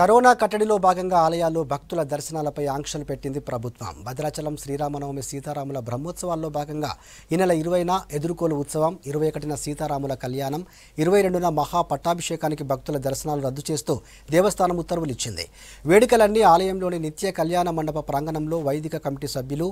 corona కట్టడిలో భాగంగా ఆలయాల్లో భక్తుల దర్శనాలపై ఆంక్షలు పెట్టింది ప్రభుత్వం భద్రాచలం శ్రీరామనవమి సీతారాముల బ్రహ్మోత్సవాల్లో భాగంగా ఈ నెల ఇరవైన ఎదుర్కోలు ఉత్సవం ఇరవై ఒకటిన సీతారాముల కళ్యాణం ఇరవై రెండున మహా పట్టాభిషేకానికి భక్తుల దర్శనాలు రద్దు చేస్తూ దేవస్థానం ఉత్తర్వులు ఇచ్చింది వేడుకలన్నీ ఆలయంలోని నిత్య కళ్యాణ మండప ప్రాంగణంలో వైదిక కమిటీ సభ్యులు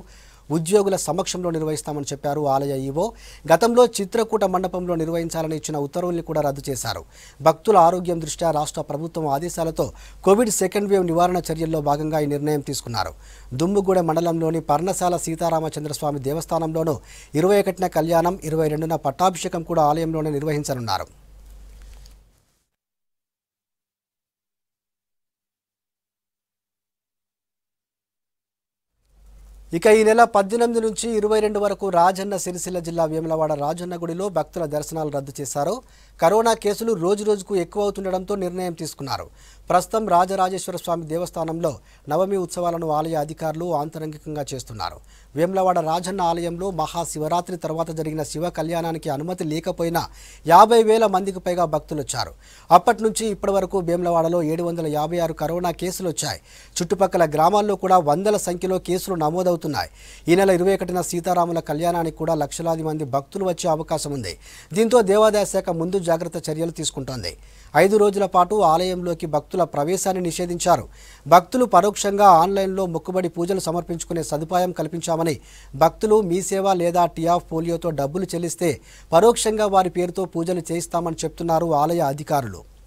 ఉద్యోగుల సమక్షంలో నిర్వహిస్తామని చెప్పారు ఆలయ ఈవో గతంలో చిత్రకూట మండపంలో నిర్వహించాలని ఇచ్చిన ఉత్తర్వుల్ని కూడా రద్దు చేశారు భక్తుల ఆరోగ్యం దృష్ట్యా రాష్ట్ర ప్రభుత్వం ఆదేశాలతో కోవిడ్ సెకండ్ వేవ్ నివారణ చర్యల్లో భాగంగా ఈ నిర్ణయం తీసుకున్నారు దుమ్ముగూడ మండలంలోని పర్ణశాల సీతారామచంద్రస్వామి దేవస్థానంలోనూ ఇరవై ఒకటిన కళ్యాణం ఇరవై రెండున పట్టాభిషేకం కూడా ఆలయంలోనే నిర్వహించనున్నారు ఇక ఈ నెల పద్దెనిమిది నుంచి ఇరవై రెండు వరకు రాజన్న సిరిసిల్ల జిల్లా వేములవాడ రాజన్న గుడిలో భక్తుల దర్శనాలు రద్దు చేశారు కరోనా కేసులు రోజు రోజుకు ఎక్కువ అవుతుండటంతో నిర్ణయం తీసుకున్నారు ప్రస్తుతం రాజరాజేశ్వర స్వామి దేవస్థానంలో నవమి ఉత్సవాలను ఆలయ అధికారులు ఆంతరంగికంగా చేస్తున్నారు వేములవాడ రాజన్న ఆలయంలో మహాశివరాత్రి తర్వాత జరిగిన శివ కళ్యాణానికి అనుమతి లేకపోయినా యాభై వేల మందికి పైగా భక్తులు వచ్చారు అప్పటి నుంచి ఇప్పటి వరకు వేములవాడలో ఏడు వందల యాభై ఆరు కరోనా కేసులు వచ్చాయి చుట్టుపక్కల గ్రామాల్లో కూడా వందల సంఖ్యలో కేసులు నమోదవుతున్నాయి మొదలవుతున్నాయి ఈ నెల ఇరవై ఒకటిన సీతారాముల కళ్యాణానికి కూడా లక్షలాది మంది భక్తులు వచ్చే అవకాశం ఉంది దీంతో దేవాదాయ శాఖ ముందు జాగ్రత్త చర్యలు తీసుకుంటోంది ఐదు రోజుల పాటు ఆలయంలోకి భక్తుల ప్రవేశాన్ని నిషేధించారు భక్తులు పరోక్షంగా ఆన్లైన్లో మొక్కుబడి పూజలు సమర్పించుకునే సదుపాయం కల్పించామని భక్తులు మీ సేవ లేదా టీఆఫ్ పోలియోతో డబ్బులు చెల్లిస్తే పరోక్షంగా వారి పేరుతో పూజలు చేయిస్తామని చెప్తున్నారు ఆలయ అధికారులు